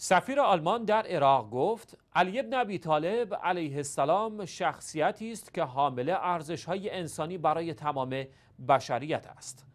سفیر آلمان در عراق گفت علی ابن ابی طالب علیه السلام شخصیتی است که حامل ارزش‌های انسانی برای تمام بشریت است.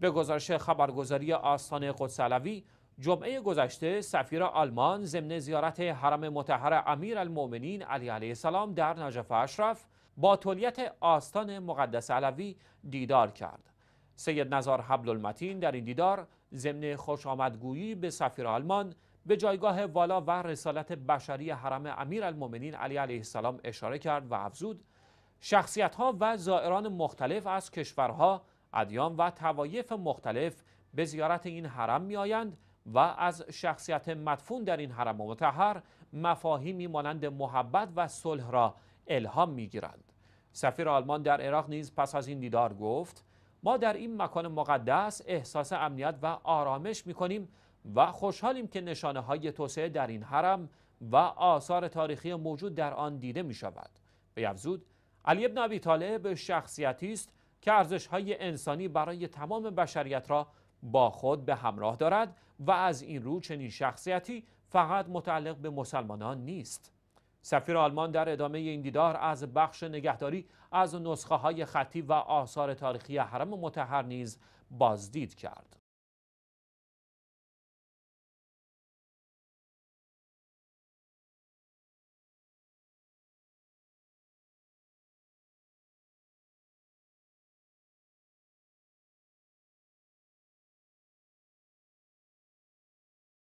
به گزارش خبرگزاری آستان قدس علوی جمعه گذشته سفیر آلمان ضمن زیارت حرم مطهر امیرالمؤمنین علی علیه السلام در نجف اشرف با تولیت آستان مقدس علوی دیدار کرد. سید نزار حبل المتین در این دیدار ضمن خوش آمدگویی به سفیر آلمان به جایگاه والا و رسالت بشری حرم امیر المومنین علی علیه السلام اشاره کرد و افزود شخصیت ها و زائران مختلف از کشورها، ادیان و توایف مختلف به زیارت این حرم می آیند و از شخصیت مدفون در این حرم متحر مفاهیمی مانند محبت و صلح را الهام می گیرند. سفیر آلمان در عراق نیز پس از این دیدار گفت ما در این مکان مقدس احساس امنیت و آرامش می کنیم و خوشحالیم که نشانه های توسعه در این حرم و آثار تاریخی موجود در آن دیده می شود به افزود علی ابن ابی طالب شخصیتی است که ارزش های انسانی برای تمام بشریت را با خود به همراه دارد و از این رو چنین شخصیتی فقط متعلق به مسلمانان نیست سفیر آلمان در ادامه این دیدار از بخش نگهداری از نسخه های خطی و آثار تاریخی حرم متحر نیز بازدید کرد